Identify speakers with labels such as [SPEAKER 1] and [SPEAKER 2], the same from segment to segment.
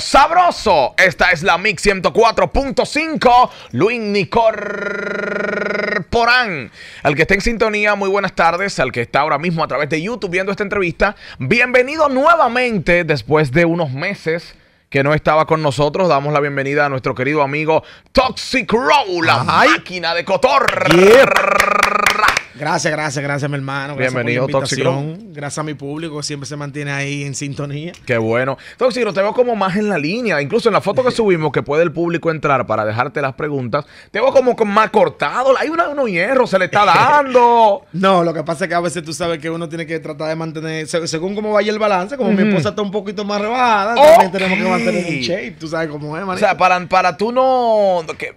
[SPEAKER 1] sabroso. Esta es la Mix 104.5. Luis Porán, Al que está en sintonía, muy buenas tardes. Al que está ahora mismo a través de YouTube viendo esta entrevista, bienvenido nuevamente después de unos meses que no estaba con nosotros. Damos la bienvenida a nuestro querido amigo Toxic Roll, la máquina de cotor. Gracias, gracias, gracias,
[SPEAKER 2] mi hermano. Gracias Bienvenido, Gracias a mi público, siempre se mantiene ahí en sintonía.
[SPEAKER 1] Qué bueno. Toxicron, te veo como más en la línea. Incluso en la foto que subimos, que puede el público entrar para dejarte las preguntas, te veo como más cortado. Hay una, unos hierros, se le está dando. no, lo que
[SPEAKER 2] pasa es que a veces tú sabes que uno tiene que tratar de mantener, según cómo vaya el balance, como mi esposa está un poquito más
[SPEAKER 1] rebajada, también tenemos que mantener un shape,
[SPEAKER 2] tú sabes cómo es, manito. O sea,
[SPEAKER 1] para, para tú no. Que,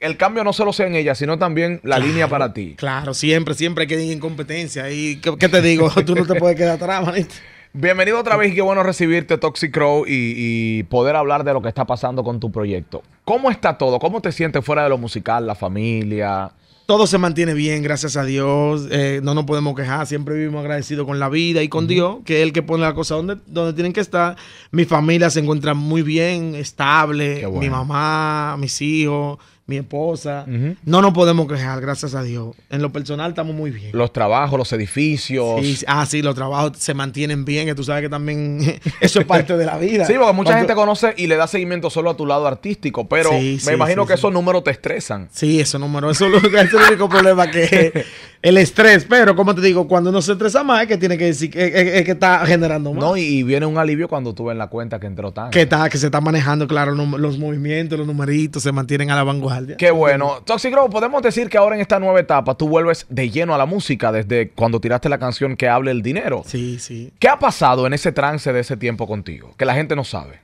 [SPEAKER 1] el cambio no solo sea en ella, sino también la línea para ti. Claro, siempre, siempre hay que ir en competencia. ¿Y qué, te digo? Tú no te puedes quedar atrás, manito. Bienvenido otra vez y qué bueno recibirte, Toxic Crow, y, poder hablar de lo que está pasando con tu proyecto. ¿Cómo está todo? ¿Cómo te sientes fuera de lo musical, la familia?
[SPEAKER 2] Todo se mantiene bien, gracias a Dios. Eh, no nos podemos quejar, siempre vivimos agradecidos con la vida y con Dios, que es el que pone la cosa donde, donde tienen que estar. Mi familia se encuentra muy bien, estable, mi mamá, mis hijos, mi esposa. No nos podemos quejar, gracias a Dios. En lo personal estamos muy bien.
[SPEAKER 1] Los trabajos, los edificios. ah, sí, los trabajos se mantienen bien, que tú sabes que también eso es parte
[SPEAKER 2] de la vida. Sí, porque mucha gente
[SPEAKER 1] conoce y le da seguimiento solo a tu lado artístico, pero me imagino que esos números te estresan.
[SPEAKER 2] Sí, esos números, eso es, el único problema que el estrés, pero como te
[SPEAKER 1] digo, cuando uno se estresa más es que tiene que decir es, que está generando más. No, y viene un alivio cuando tú ves la cuenta que entró tan Que
[SPEAKER 2] está, que se está manejando, claro, los movimientos, los numeritos se mantienen a la vanguardia.
[SPEAKER 1] Qué bueno. Toxic podemos decir que ahora en esta nueva etapa tú vuelves de lleno a la música desde cuando tiraste la canción que hable el dinero. Sí, sí. ¿Qué ha pasado en ese trance de ese tiempo contigo? Que la gente no sabe.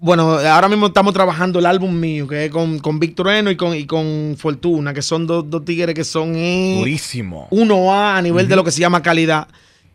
[SPEAKER 2] Bueno, ahora mismo estamos trabajando el álbum mío, que es con, con y con, y con Fortuna, que son dos, dos tigres que son... Eh,
[SPEAKER 1] Durísimo.
[SPEAKER 2] Uno a a nivel de lo que se llama calidad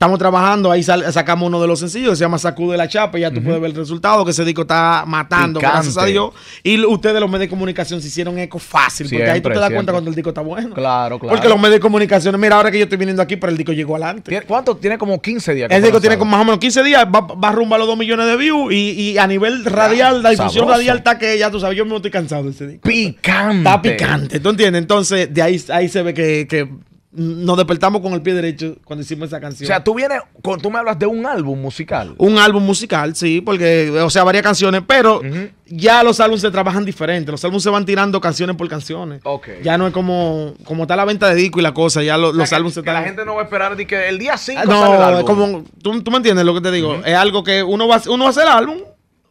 [SPEAKER 2] estamos trabajando, ahí sacamos uno de los sencillos, se llama de la Chapa, y ya tú puedes ver el resultado, que ese disco está matando, gracias a Dios. Y ustedes, los medios de comunicación, se hicieron eco fácil, porque ahí tú te das cuenta cuando el disco está bueno. Claro, claro. Porque los medios de comunicación, mira, ahora que yo estoy viniendo aquí, pero el disco llegó adelante. ¿Cuánto? Tiene como 15 días. el disco tiene como más o menos 15 días, va, va rumbar los 2 millones de views, y, a nivel radial, la difusión radial está que ya tú sabes, yo me estoy cansado de ese disco. Picante. Está picante, ¿tú entiendes? Entonces, de ahí, ahí se ve que nos despertamos con el pie derecho
[SPEAKER 1] cuando hicimos esa canción. O sea, tú vienes, con, tú me hablas de un álbum musical.
[SPEAKER 2] Un álbum musical, sí, porque, o sea, varias canciones, pero ya los álbumes se trabajan diferente. Los álbumes se van tirando canciones por canciones. Ya no es como, como está la venta de disco y la cosa, ya los álbumes se están... La gente
[SPEAKER 1] no va a esperar de que el día 5 ah, sale el álbum. no como,
[SPEAKER 2] tú, tú, me entiendes lo que te digo. Es algo que uno va, uno hacer el álbum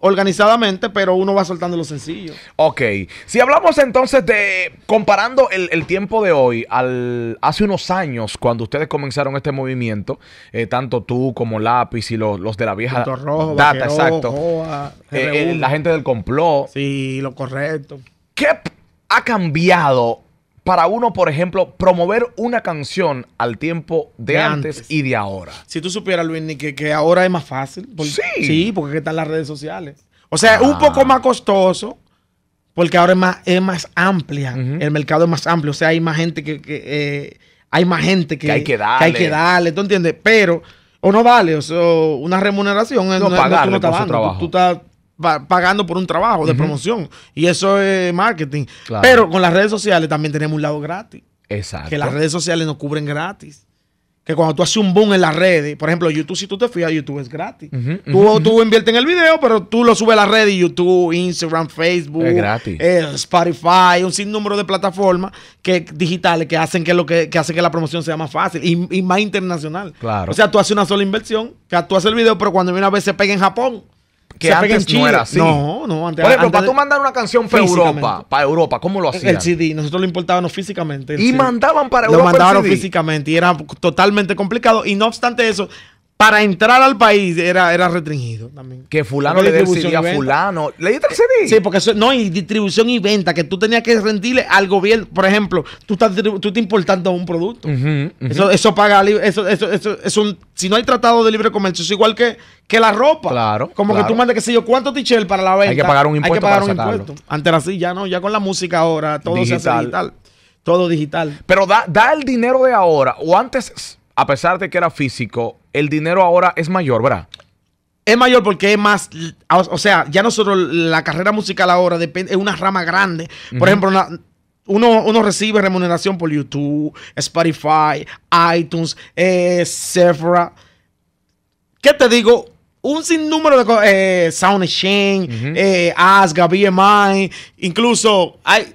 [SPEAKER 1] organizadamente, pero uno va soltando lo sencillos. Ok. Si hablamos entonces de comparando el, tiempo de hoy al hace unos años, cuando ustedes comenzaron este movimiento, eh, tanto tú como Lápiz y los, de la vieja Punto Rojo, data, exacto. Eh, eh, la gente del complot. Sí, lo correcto. ¿Qué ha cambiado para uno, por ejemplo, promover una canción al tiempo de, antes, y de ahora. Si tú supieras, Luis, que, que ahora es más fácil. sí. Sí, porque están las
[SPEAKER 2] redes sociales. O sea, un ah. poco más costoso, porque ahora es más, es más amplia. El mercado es más amplio. O sea, hay más gente que. Eh, hay más gente que, hay que darle. hay que darle, ¿tú entiendes? Pero, o no vale, o sea, una remuneración eh, no, no, pagarle no tú no estás dando, trabajo pagando por un trabajo de promoción. Y eso es marketing. Pero con las redes sociales también tenemos un lado gratis.
[SPEAKER 1] Exacto. Que las
[SPEAKER 2] redes sociales nos cubren gratis. Que cuando tú haces un boom en las redes, por ejemplo, YouTube, si tú te fijas, YouTube es gratis.
[SPEAKER 1] tú,
[SPEAKER 2] inviertes en el video, pero tú lo subes a las redes, YouTube, Instagram, Facebook, es gratis. Eh, Spotify, un sinnúmero de plataformas que, digitales que hacen que, lo que, hacen que la promoción sea más fácil y, más internacional. Claro. O sea, tú haces una sola inversión, que tú haces el video, pero cuando viene a vez se pega en Japón,
[SPEAKER 1] que antes no era No, no, antes Por ejemplo, para tú mandar
[SPEAKER 2] una canción para Europa,
[SPEAKER 1] para Europa, ¿cómo lo hacían? El
[SPEAKER 2] CD, nosotros lo importábamos físicamente. Y mandaban para Europa. Lo mandaban físicamente y era totalmente complicado. Y no obstante eso, para entrar al país era, era restringido
[SPEAKER 1] también. Que fulano le decidía a fulano.
[SPEAKER 2] Sí, porque eso, no, y distribución y venta, que tú tenías que rendirle al gobierno. Por ejemplo, tú estás, tú estás importando un producto.
[SPEAKER 1] Eso,
[SPEAKER 2] paga, es un, si no hay tratado de libre comercio, es igual que, que la ropa. Claro. Como que tú mandes, qué sé yo, cuánto tichel para la venta. Hay que pagar un impuesto. para un impuesto. Antes era así, ya no, ya con la música ahora, todo se hace
[SPEAKER 1] digital. Todo digital. Pero da, da el dinero de ahora, o antes, a pesar de que era físico, el dinero ahora es mayor, ¿verdad? Es mayor porque es más,
[SPEAKER 2] o sea, ya nosotros la carrera musical ahora depende, es una rama grande. Por ejemplo, uno, recibe remuneración por YouTube, Spotify, iTunes, eh, Sephora. ¿Qué te digo? Un sinnúmero de cosas. Eh, Sound Exchange, eh, Asga, BMI, incluso hay.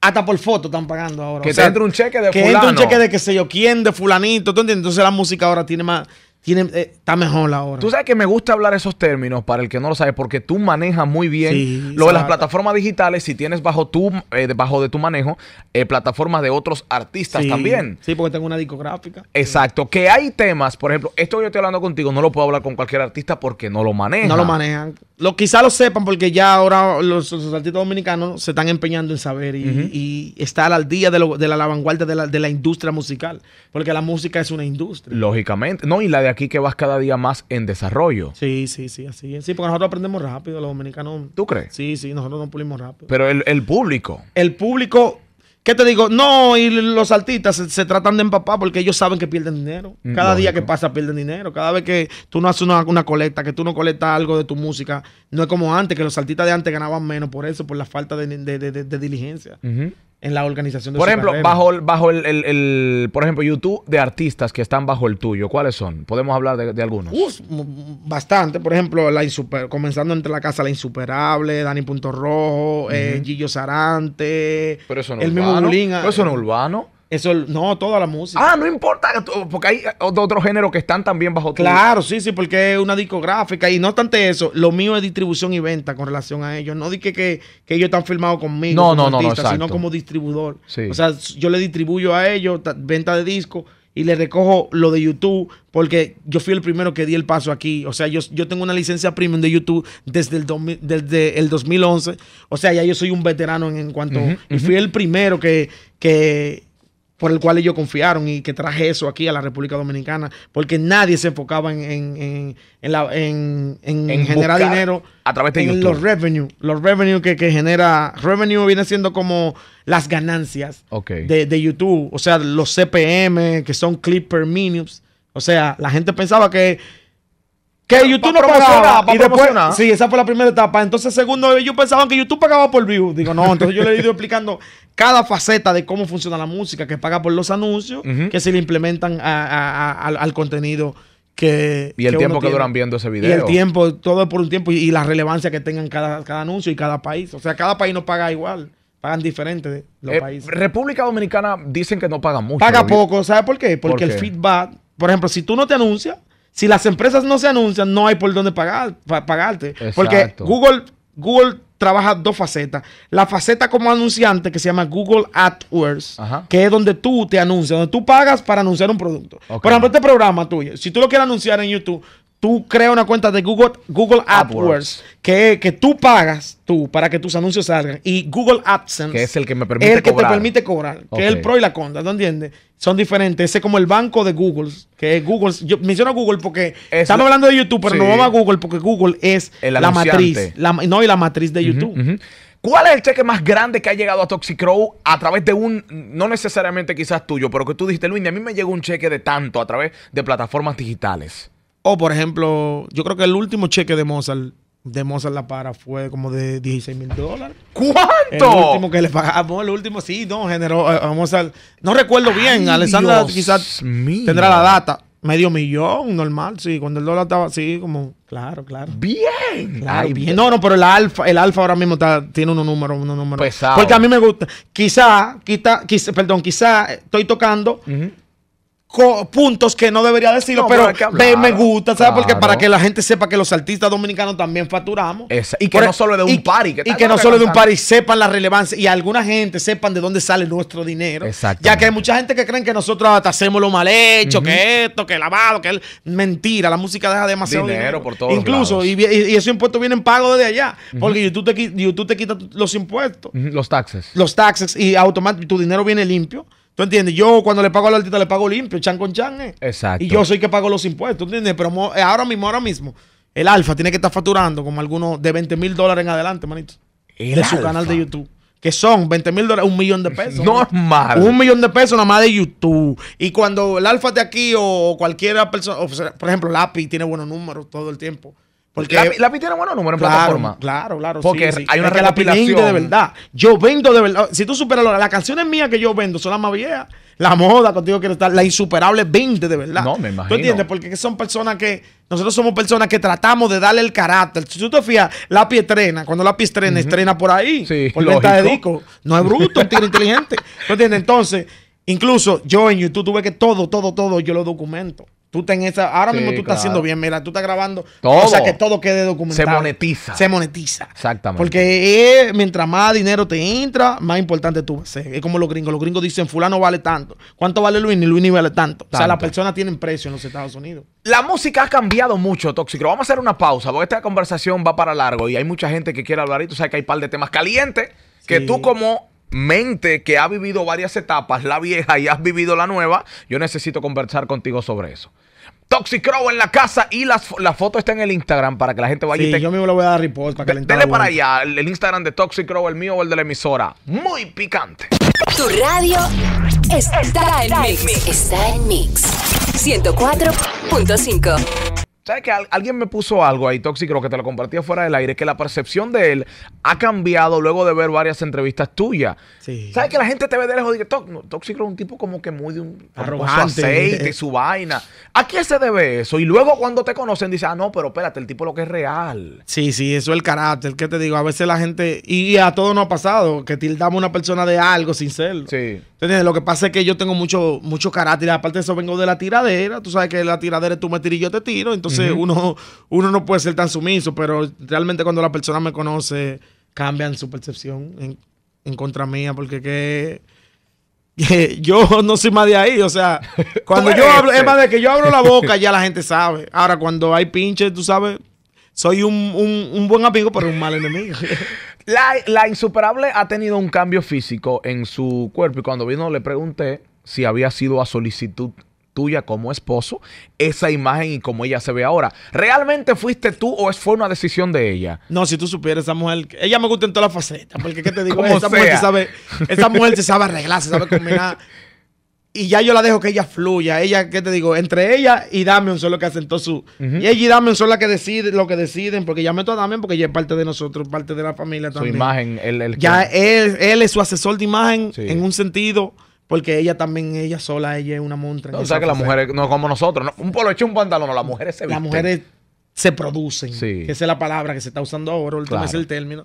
[SPEAKER 2] Hasta por foto están pagando ahora. Que entre un cheque de que fulano. Que entre un cheque de qué sé yo quién, de fulanito, ¿tú entiendes? Entonces
[SPEAKER 1] la música ahora tiene más, eh, está mejor la hora. Tú sabes que me gusta hablar esos términos para el que no lo sabe, porque tú manejas muy bien lo de las plataformas digitales. Si tienes bajo tu, eh, bajo de tu manejo eh, plataformas de otros artistas también. Sí, porque tengo una discográfica. Exacto. Que hay temas, por ejemplo, esto que yo estoy hablando contigo no lo puedo hablar con cualquier artista porque no lo manejan No lo manejan. Lo, quizá lo sepan porque ya ahora los, artistas dominicanos se están empeñando en saber y,
[SPEAKER 2] estar al día de, lo, de la, vanguardia de la industria musical. Porque la música es una industria.
[SPEAKER 1] Lógicamente. No, y la de aquí que vas cada día más en desarrollo. Sí, sí, sí, así es. Sí, porque nosotros
[SPEAKER 2] aprendemos rápido, los dominicanos. ¿Tú crees? Sí, sí, nosotros nos pulimos rápido.
[SPEAKER 1] Pero el, público. El público
[SPEAKER 2] ¿Qué te digo? No, y los artistas se, tratan de empapar porque ellos saben que pierden dinero. Mm, cada día que pasa pierden dinero. Cada vez que tú no haces una, una, colecta, que tú no colectas algo de tu música, no es como antes, que los artistas de antes ganaban menos por eso, por la falta de, diligencia en la organización de Por ejemplo, bajo,
[SPEAKER 1] bajo el, el, por ejemplo, YouTube de artistas que están bajo el tuyo, ¿cuáles son? Podemos hablar de, algunos.
[SPEAKER 2] bastante, por ejemplo, la insuper, comenzando entre la casa La Insuperable, Dani Punto Rojo, eh, Gillo Sarante, Pero el mismo ah, Pero eso no es eh, urbano. Eso, no, toda la música. Ah, no importa, porque hay
[SPEAKER 1] otros géneros que están también bajo Claro,
[SPEAKER 2] sí, sí, porque es una discográfica. Y no obstante eso, lo mío es distribución y venta con relación a ellos. No dije que, que ellos están firmados conmigo no, como no, no, sino como distribuidor. O sea, yo le distribuyo a ellos venta de disco y le recojo lo de YouTube porque yo fui el primero que di el paso aquí. O sea, yo, yo tengo una licencia premium de YouTube desde el, desde el 2011. O sea, ya yo soy un veterano en, cuanto... Y fui el primero que, que por el cual ellos confiaron y que traje eso aquí a la República Dominicana, porque nadie se enfocaba en, en, en, en generar dinero
[SPEAKER 1] a través de YouTube. los
[SPEAKER 2] revenue, los revenue que, genera, revenue viene siendo como las ganancias de, YouTube, o sea, los CPM que son clip per minutes, o sea, la gente pensaba que que YouTube no pagaba. y después, sí, esa fue la primera etapa. Entonces, segundo, ellos pensaban que YouTube pagaba por view. Digo, no, entonces yo le he ido explicando cada faceta de cómo funciona la música, que paga por los anuncios, que se le implementan al, contenido que... Y el tiempo que duran viendo ese video. Y el tiempo, todo por un tiempo, y, la relevancia que tengan cada, anuncio y cada país. O sea, cada país no paga igual, pagan diferente los eh, países. República Dominicana dicen que no paga mucho. Paga poco, ¿sabes por qué? Porque el feedback, por ejemplo, si tú no te anuncias, si las empresas no se anuncian, no hay por dónde pagar, pagarte. Porque Google, Google trabaja dos facetas. La faceta como anunciante que se llama Google AdWords, que es donde tú te anuncias, donde tú pagas para anunciar un producto. Por ejemplo, este programa tuyo, si tú lo quieres anunciar en YouTube, tú creas una cuenta de Google, Google AdWords, que, tú pagas tú para que tus anuncios salgan. Y Google AdSense, que es el que me permite el que te permite cobrar, que es el pro y la contra, ¿tú entiendes? Son diferentes. Ese es como el banco de Google, que es Google. Yo menciono Google porque
[SPEAKER 1] estamos hablando de YouTube, pero no vamos a
[SPEAKER 2] Google porque Google es la matriz.
[SPEAKER 1] no, y la matriz de YouTube. ¿Cuál es el cheque más grande que ha llegado a Toxicrow a través de un, no necesariamente quizás tuyo, pero que tú dijiste, Luis, a mí me llegó un cheque de tanto a través de plataformas digitales?
[SPEAKER 2] O, por ejemplo, yo creo que el último cheque de Mozart, de Mozart La Para, fue como de 16 mil dólares.
[SPEAKER 1] ¿Cuánto? El último
[SPEAKER 2] que le pagamos, el último sí, no, generó eh, Mozart. No recuerdo bien, Alessandra quizás
[SPEAKER 1] tendrá la
[SPEAKER 2] data. Medio millón, normal, sí. Cuando el dólar estaba así, como, claro, claro. Bien. bien. No, no, pero el alfa, el alfa ahora mismo está, tiene unos números, unos números. Porque a mí me gusta. Quizá, quita perdón, quizá estoy tocando puntos que no debería decirlo, pero me gusta, ¿sabes? Porque para que la gente sepa que los artistas dominicanos también facturamos.
[SPEAKER 1] y que no solo de un party. y que no solo de un party
[SPEAKER 2] sepan la relevancia y alguna gente sepan de dónde sale nuestro dinero. Ya que hay mucha gente que creen que nosotros hasta hacemos lo mal hecho, que esto, que lavado, que el... mentira. La música deja demasiado dinero. Incluso, y, esos impuestos vienen pagos desde allá. Porque tú te, quitas te quita los impuestos.
[SPEAKER 1] Los taxes.
[SPEAKER 2] Los taxes y automáticamente tu dinero viene limpio. ¿Tú entiendes? Yo cuando le pago al artista le pago limpio, chan con chan, ¿eh?
[SPEAKER 1] Exacto. Y yo
[SPEAKER 2] soy que pago los impuestos, entiendes? Pero eh, ahora mismo, ahora mismo, el Alfa tiene que estar facturando como algunos de 20 mil dólares en adelante, manito. ¿El de su canal de YouTube. Que son 20 mil dólares, un millón de
[SPEAKER 1] pesos. Normal. Un
[SPEAKER 2] millón de pesos nada más de YouTube. Y cuando el Alfa de aquí o cualquier persona, por ejemplo, Lapi tiene buenos números todo el tiempo. Porque la, tiene buenos números en plataforma. Claro, claro. Porque sí, Porque hay una es que de verdad. Yo vendo de verdad. Si tú superas las canciones mías que yo vendo son las más viejas. La moda, contigo quiero estar. La insuperable vende de verdad. No, me imagino. ¿Tú entiendes? Porque son personas que. Nosotros somos personas que tratamos de darle el carácter. Si tú te fías, la estrena. Cuando la estrena, estrena por ahí. Sí, por venta de disco. No es bruto, es inteligente. ¿Tú entiendes? Entonces, incluso yo en YouTube tuve que todo, todo, todo, yo lo documento. Tú ten esa, ahora mismo tú estás haciendo bien, mira, tú estás grabando. Todo. O sea, que todo quede documentado. Se monetiza.
[SPEAKER 1] Se monetiza. Exactamente.
[SPEAKER 2] Porque mientras más dinero te entra, más importante tú vas Es como los gringos. Los gringos dicen, fulano vale tanto. ¿Cuánto vale Luis? Ni Luis ni vale tanto. O sea, las personas tienen precio en los Estados Unidos.
[SPEAKER 1] La música ha cambiado mucho, Tóxico. Vamos a hacer una pausa, porque esta conversación va para largo y hay mucha gente que quiere hablar y tú sabes que hay un par de temas calientes que tú como mente que ha vivido varias etapas, la vieja y has vivido la nueva, yo necesito conversar contigo sobre eso. Toxic Crow en la casa y la foto está en el Instagram para que la gente vaya sí, y yo mismo le voy a dar report para que calentar Tele para allá, el, Instagram de Toxic el mío o el de la emisora. Muy picante. Tu radio está, en mix. Está en mix. 104.5 ¿Sabes que alguien me puso algo ahí, Tóxico, que te lo compartí fuera del aire? Que la percepción de él ha cambiado luego de ver varias entrevistas tuyas. Sí. ¿Sabes que la gente te ve de lejos y dice, Tóxico es un tipo como que muy de un arrogante, aceite, eh, eh. su vaina? ¿A qué se debe eso? Y luego cuando te conocen dicen, ah, no, pero espérate, el tipo lo que es real. Sí, sí, eso es
[SPEAKER 2] el carácter. que te digo? A veces la gente, y a todo nos ha pasado, que tildamos una persona de algo sin ser. Sí. ¿Entiendes? Lo que pasa es que yo tengo mucho, mucho carácter. Aparte de eso, vengo de la tiradera. Tú sabes que la tiradera es tú me tiras y yo te tiro. Entonces, uno, uno no puede ser tan sumiso, pero realmente cuando la persona me conoce, cambian su percepción en, contra mía, porque que, yo no soy más de ahí. O sea, cuando yo hablo, es más de que yo abro la boca, ya la gente sabe. Ahora, cuando hay pinches, tú sabes, soy un, un, buen amigo, pero un mal enemigo.
[SPEAKER 1] La, la, insuperable ha tenido un cambio físico en su cuerpo y cuando vino le pregunté si había sido a solicitud tuya como esposo esa imagen y como ella se ve ahora. ¿Realmente fuiste tú o fue una decisión de ella?
[SPEAKER 2] No, si tú supieras, esa mujer, ella me gusta en todas las facetas, porque ¿qué te digo? esa, mujer sabe, esa mujer sabe arreglar, se sabe combinar. Y ya yo la dejo que ella fluya. Ella, ¿qué te digo? Entre ella y Damien son los que asentó su. Y ella y Damian son los que deciden lo que deciden. Porque ya meto a Damian porque ella es parte de nosotros, parte de la familia también. Su imagen,
[SPEAKER 1] él, ya
[SPEAKER 2] él, él es su asesor de imagen en un sentido. Porque ella también, ella sola, ella es una montra. No, o sea que las mujeres,
[SPEAKER 1] no como nosotros, un polo hecho un pantalón, las mujeres se visten. Las mujeres se producen. Que
[SPEAKER 2] esa es la palabra que se está usando ahora, o es el término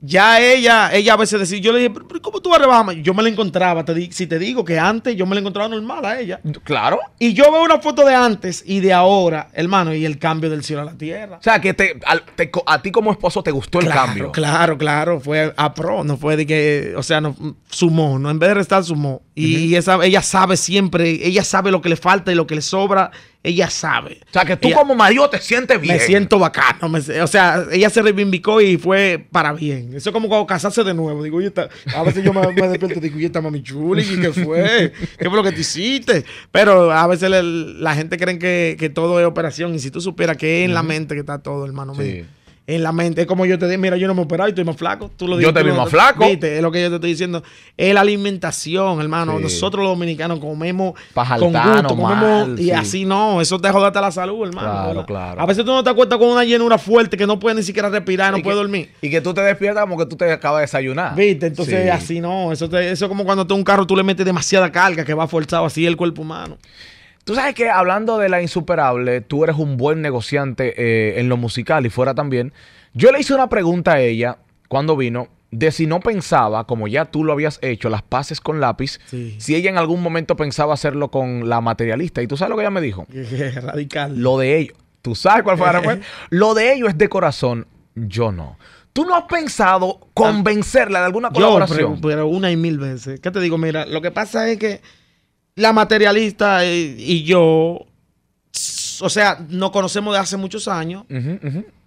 [SPEAKER 2] ya ella, ella a veces decía, yo le dije, ¿Pero, ¿cómo tú vas a Yo me la encontraba, te, si te digo que antes yo me la encontraba normal a ella. Claro. Y yo veo una foto de antes y de ahora, hermano, y el cambio del cielo a la tierra. O sea, que te, a, ti como esposo te gustó el cambio. Claro, claro, fue a pro, no fue de que, o sea, no, sumó, no en vez de restar, sumó. Y ella sabe siempre, ella sabe lo que le falta y lo que le sobra ella sabe. O sea, que tú como marido te sientes bien. Me siento bacano. o sea, ella se reivindicó y fue para bien. Eso es como cuando casarse de nuevo. Digo, oye, a veces yo me, despierto y digo, oye, está mami chuli, ¿y qué fue? ¿Qué fue lo que te hiciste? Pero a veces la gente cree que, todo es operación. Y si tú supieras que es en la mente que está todo, hermano sí. mío en la mente. es como yo te digo, mira, yo no me he operado y estoy más flaco. Tú lo dices, yo te más flaco. Viste, es lo que yo te estoy diciendo. Es la alimentación, hermano. Nosotros los dominicanos comemos con gusto, y así no. Eso te jode hasta la salud, hermano. Claro, claro. A veces tú no te acuerdas con una llenura fuerte que no puedes ni siquiera respirar, no puedes dormir. Y que tú te despiertas como que tú te acabas de desayunar. Viste, entonces así no. Eso, eso es
[SPEAKER 1] como cuando tú un carro tú le metes demasiada carga que va forzado así el cuerpo humano. Tú sabes que hablando de la insuperable, tú eres un buen negociante eh, en lo musical y fuera también. Yo le hice una pregunta a ella cuando vino de si no pensaba, como ya tú lo habías hecho, las pases con lápiz, si ella en algún momento pensaba hacerlo con la materialista. Y tú sabes lo que ella me dijo. Radical. Lo de ello. ¿Tú sabes cuál fue la respuesta? lo de ello es de corazón. Yo no. ¿Tú no has
[SPEAKER 2] pensado ah. convencerla de alguna colaboración? Yo, pero una y mil veces. ¿Qué te digo? Mira, lo que pasa es que la materialista y, yo, o sea, nos conocemos de hace muchos años.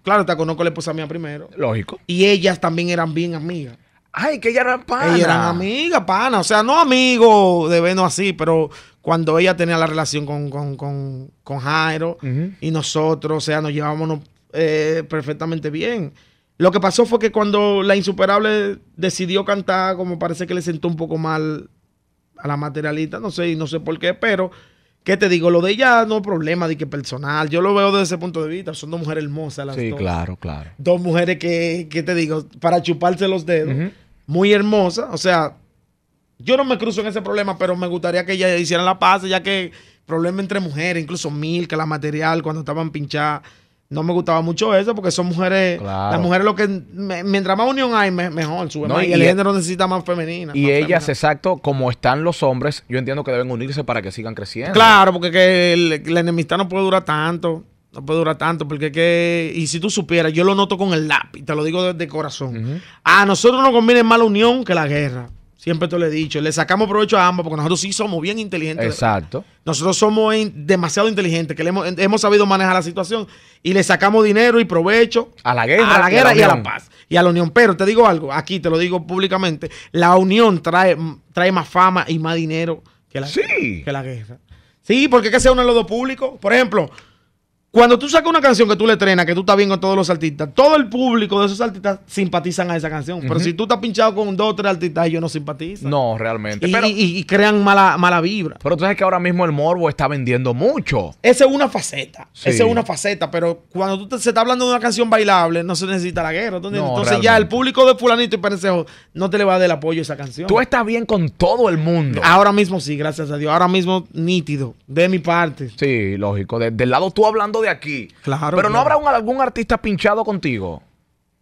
[SPEAKER 2] Claro, te conozco la esposa mía primero. Lógico. Y ellas también eran bien amigas. Ay, que ellas eran pana Ellas eran amigas, pana O sea, no amigos de Veno así, pero cuando ella tenía la relación con, Jairo y nosotros, o sea, nos llevábamos eh, perfectamente bien. Lo que pasó fue que cuando la insuperable decidió cantar, como parece que le sentó un poco mal a la materialista, no sé, no sé por qué, pero ¿Qué te digo? Lo de ella no problema de que personal. Yo lo veo desde ese punto de vista. Son dos mujeres hermosas las dos. Sí, claro, claro. Dos mujeres que, ¿qué te digo? Para chuparse los dedos. Muy hermosas. O sea, yo no me cruzo en ese problema, pero me gustaría que ella hicieran la paz, ya que problema entre mujeres, incluso mil, que la material, cuando estaban pinchadas. No me gustaba mucho eso porque son mujeres. Las mujeres, lo que. mientras más unión hay, mejor. y, el e género necesita más femenina. Y ellas,
[SPEAKER 1] exacto, como están los hombres, yo entiendo que deben unirse para que sigan creciendo. Claro, porque que la
[SPEAKER 2] enemistad no puede durar tanto. No puede durar tanto, porque que. Y si tú supieras, yo lo noto con el lápiz, te lo digo de, corazón. A nosotros nos conviene más la unión que la guerra. Siempre te lo he dicho. Le sacamos provecho a ambos porque nosotros sí somos bien inteligentes. Exacto. Nosotros somos demasiado inteligentes, que hemos, sabido manejar la situación y le sacamos dinero y provecho.
[SPEAKER 1] A la guerra. A la guerra y a la, paz.
[SPEAKER 2] Y a la unión. Pero te digo algo, aquí te lo digo públicamente, la unión trae, trae más fama y más dinero que la, que la guerra. Sí, porque que sea uno de los dos públicos. Por ejemplo, cuando tú sacas una canción que tú le estrenas, que tú estás bien con todos los artistas, todo el público
[SPEAKER 1] de esos artistas simpatizan a esa canción. Pero si
[SPEAKER 2] tú estás pinchado con dos o tres artistas, ellos no simpatizan.
[SPEAKER 1] No, realmente. Y, crean mala, mala vibra. Pero tú sabes que ahora mismo el morbo está vendiendo mucho.
[SPEAKER 2] Esa es una faceta. Esa es una faceta. Pero cuando tú se está hablando de una canción bailable, no se necesita la guerra. Entonces ya el público de Fulanito y Perecejo no te le va a dar el apoyo a esa canción. Tú estás bien con
[SPEAKER 1] todo el mundo. Ahora mismo sí, gracias a Dios. Ahora mismo nítido. De mi parte. Sí, lógico. del lado tú hablando de aquí. Pero no habrá algún artista pinchado contigo.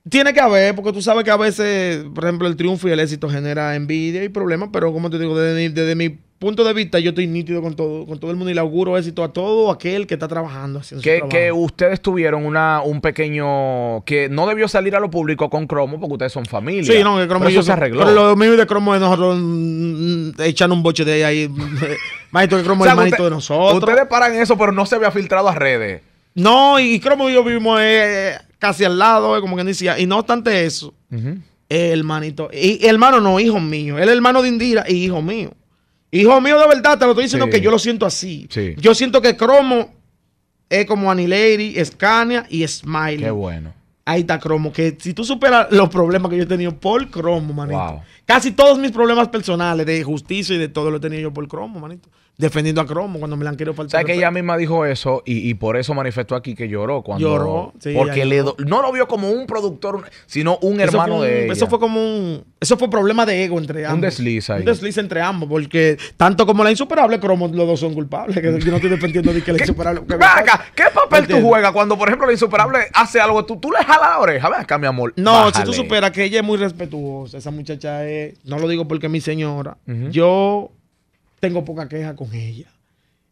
[SPEAKER 2] Tiene que haber, porque tú sabes que a veces, por ejemplo, el triunfo y el éxito genera envidia y problemas, pero como te digo, desde mi, punto de vista, yo estoy nítido con todo, con todo el mundo y le auguro éxito a todo aquel que está trabajando. Haciendo que,
[SPEAKER 1] ustedes tuvieron una, un pequeño que no debió salir a lo público con Cromo porque ustedes son familia. Sí, no, que Cromo pero eso se arregló. Pero
[SPEAKER 2] lo de Cromo de nosotros mm, mm, echando un boche de ahí. ahí
[SPEAKER 1] eh, Maestro, que Cromo es el de nosotros. Ustedes paran eso, pero no se había filtrado a redes.
[SPEAKER 2] No, y Cromo y yo vivimos eh, eh, casi al lado, eh, como quien decía. Y no obstante eso, el manito hermanito, y hermano no, hijo mío. Él es hermano de Indira y hijo mío. Hijo mío, de verdad, te lo estoy diciendo que yo lo siento así. Yo siento que Cromo es como lady Scania y Smiley. Qué bueno. Ahí está Cromo, que si tú superas los problemas que yo he tenido por Cromo, manito. Casi todos mis problemas personales de justicia y de todo lo he tenido yo por Cromo, manito. Defendiendo a Cromo cuando me la han querido faltar.
[SPEAKER 1] ¿Sabes que ella misma dijo eso y, por eso manifestó aquí que lloró cuando. Lloró, Porque le no lo vio como un productor, sino un hermano de Eso fue como un. Eso fue problema de ego entre ambos. Un desliz ahí. Un
[SPEAKER 2] desliz entre ambos, porque tanto como la insuperable, Cromo, los dos son culpables. Que yo no estoy defendiendo ni que la insuperable.
[SPEAKER 1] Que ¿Qué, papel tú juegas cuando, por ejemplo, la insuperable hace algo? Tú, tú le la oreja, acá, mi amor. No, si tú superas
[SPEAKER 2] que ella es muy respetuosa, esa muchacha es, no lo digo porque es mi señora, yo tengo poca queja con ella.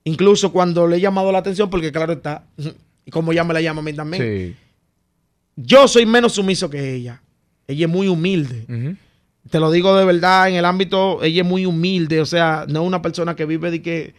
[SPEAKER 2] Incluso cuando le he llamado la atención, porque claro está, como ella me la llama a mí también, yo soy menos sumiso que ella. Ella es muy humilde. Te lo digo de verdad, en el ámbito, ella es muy humilde, o sea, no es una persona que vive de que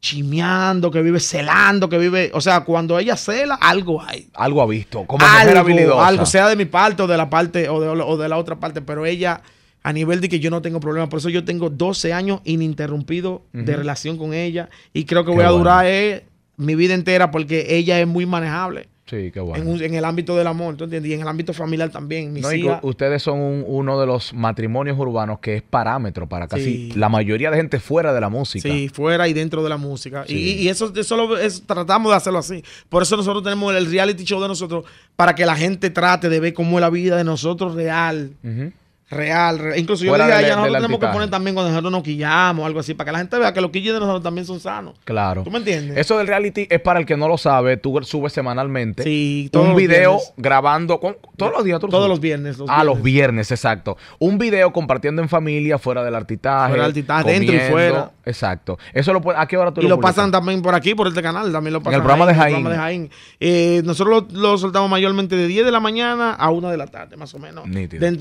[SPEAKER 2] chimeando, que vive celando, que vive. O sea, cuando ella cela, algo hay.
[SPEAKER 1] Algo ha visto, como algo, mujer Algo, sea
[SPEAKER 2] de mi parte o de la parte o de, la otra parte, pero ella, a nivel de que yo no tengo problema por eso yo tengo 12 años ininterrumpido de relación con ella y creo que voy a durar eh, mi vida entera porque ella es muy manejable.
[SPEAKER 1] Sí, qué bueno.
[SPEAKER 2] En, el ámbito del amor, ¿tú entiendes? Y en el ámbito familiar también. no,
[SPEAKER 1] Ustedes son uno de los matrimonios urbanos que es parámetro para casi la mayoría de gente fuera de la música. Sí,
[SPEAKER 2] fuera y dentro de la música. Y, eso, eso, lo, tratamos de hacerlo así. Por eso nosotros tenemos el reality show de nosotros, para que la gente trate de ver cómo es la vida de nosotros real. Ajá real, real. Incluso yo ya tenemos que poner también cuando nosotros nos quillamos, algo así, para que la gente vea que los quilles de nosotros también son sanos.
[SPEAKER 1] Claro. ¿Tú me entiendes? Eso del reality es para el que no lo sabe, tú subes semanalmente. Sí, Un video grabando, todos los días. todos los viernes, ah, los viernes, exacto. Un video compartiendo en familia, fuera del artitaje. Fuera del artitaje, dentro y fuera. Exacto. Eso lo ¿a qué hora tú lo y lo, pasan
[SPEAKER 2] también por aquí, por este canal, también lo pasan. En el programa de Jaín. programa de Jaín. Eh, nosotros lo, soltamos mayormente de 10 de la mañana a 1 de la tarde, más o menos.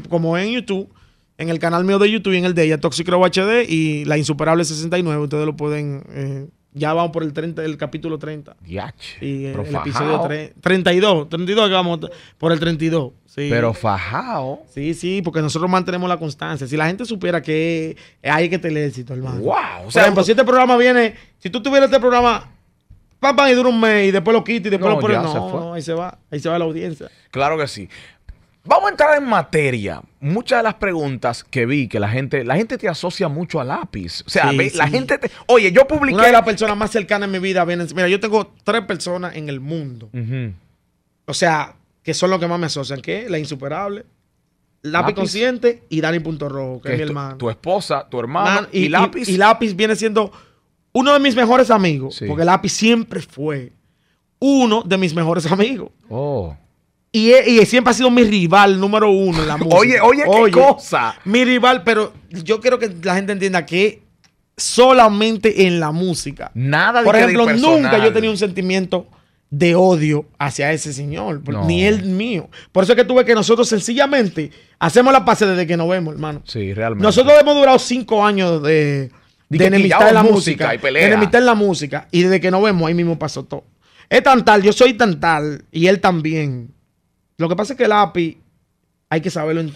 [SPEAKER 2] como en YouTube en el canal mío de YouTube y en el de ella, Toxic HD y La Insuperable 69. Ustedes lo pueden. Eh, ya vamos por el 30, el capítulo 30. y eh, el, episodio 3, 32. 32 que vamos por el 32. Pero fajao. Sí, sí, porque nosotros mantenemos la constancia. Si la gente supiera que hay que tener éxito, hermano. Wow. O si este programa viene, si tú tuvieras este programa Papá y dura
[SPEAKER 1] un mes y después lo quitas y después lo pones, No, ahí se va. Ahí se va la audiencia. Claro que sí. Vamos a entrar en materia. Muchas de las preguntas que vi que la gente, la gente te asocia mucho a lápiz. O sea, la gente te. Oye, yo publiqué. Una de las personas más cercanas en mi vida Mira, yo tengo
[SPEAKER 2] tres personas en el mundo. O sea, que son los que más me asocian. ¿Qué? La insuperable.
[SPEAKER 1] Lápiz, consciente
[SPEAKER 2] y Dani Punto Rojo, que, es, mi hermano. Tu
[SPEAKER 1] esposa, tu hermano. Y, lápiz.
[SPEAKER 2] Y, lápiz viene siendo uno de mis mejores amigos. Porque lápiz siempre fue uno de mis mejores amigos. Oh. Y, siempre ha sido mi rival número uno en la música. Oye, oye, qué cosa. Mi rival, pero yo quiero que la gente entienda que solamente en la música. Nada de Por ejemplo, nunca yo tenía un sentimiento de odio hacia ese señor, ni el mío. Por eso es que tuve que nosotros sencillamente hacemos la paz desde que nos vemos, hermano. Sí, realmente. Nosotros hemos durado cinco años de, de enemistad en la música, y enemistad en la música, y desde que nos vemos ahí mismo pasó todo. Es tan tal, yo soy tan tal, y él también. Lo que pasa es que el hay que saberlo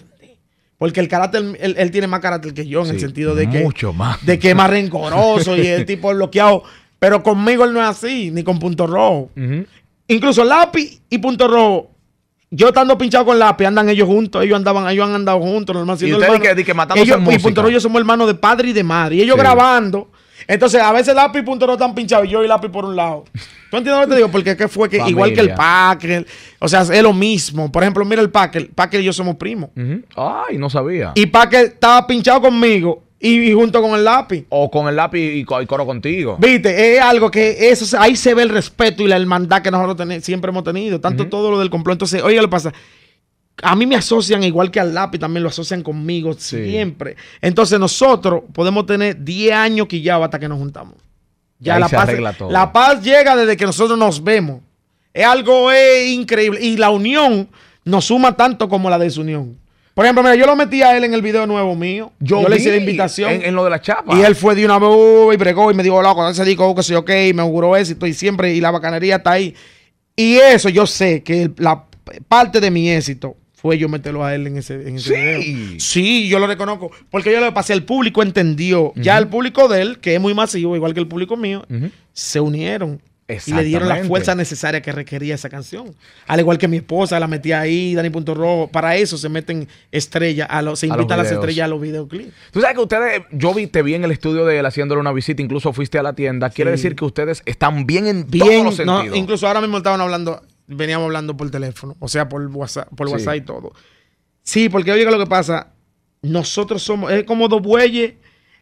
[SPEAKER 2] Porque el carácter, él, tiene más carácter que yo en el sentido de que. Mucho
[SPEAKER 1] más. De que es más rencoroso y el
[SPEAKER 2] tipo bloqueado. Pero conmigo él no es así, ni con Punto Rojo. Incluso Lápiz y Punto Rojo yo estando pinchado con lápiz, andan ellos juntos, ellos andaban, ellos han andado juntos, normal. Y ustedes que, que ellos, Punto Rojo somos hermanos de padre y de madre. Y ellos grabando, entonces, a veces lápiz y no están pinchados y yo y lápiz por un lado. ¿Tú entiendes lo que te digo? Porque ¿qué fue que igual que el Packer, o sea, es lo mismo. Por ejemplo, mira el Packer, Packer
[SPEAKER 1] y yo somos primos. Ay, no sabía. Y
[SPEAKER 2] Packer estaba pinchado conmigo y, junto con
[SPEAKER 1] el lápiz. O con el lápiz y, coro contigo.
[SPEAKER 2] Viste, es algo que eso, ahí se ve el respeto y la hermandad que nosotros siempre hemos tenido. Tanto todo lo del complot. Entonces, oiga, lo pasa a mí me asocian igual que al lápiz, también lo asocian conmigo siempre. Entonces nosotros podemos tener 10 años quillado hasta que nos juntamos. Ya la paz, la paz llega desde que nosotros nos vemos. Es algo increíble. Y la unión nos suma tanto como la desunión. Por ejemplo, mira, yo lo metí a él en el video nuevo mío. Yo, le hice la invitación.
[SPEAKER 1] En, lo de la chapa. Y él
[SPEAKER 2] fue de una vez y bregó y me dijo, loco, se dijo? que sí ok, y me auguró éxito y siempre, y la bacanería está ahí. Y eso yo sé que la parte de mi éxito fue yo meterlo a él en ese, video. Sí, yo lo reconozco. Porque yo lo pasé, el público entendió. Ya el público de él, que es muy masivo, igual que el público mío, se unieron.
[SPEAKER 1] Y le dieron la fuerza
[SPEAKER 2] necesaria que requería esa canción. Al igual que mi esposa, la metía ahí, Dani Punto Rojo. Para
[SPEAKER 1] eso se meten estrellas, se invitan las estrellas a
[SPEAKER 2] los videoclips.
[SPEAKER 1] Tú sabes que ustedes, yo vi, te vi en el estudio de él haciéndole una visita, incluso fuiste a la tienda. Quiere decir que ustedes están bien en todos los sentidos.
[SPEAKER 2] incluso ahora mismo estaban hablando, veníamos hablando por teléfono, o sea, por WhatsApp, por y todo. Sí, porque oiga lo que pasa, nosotros somos, es como dos bueyes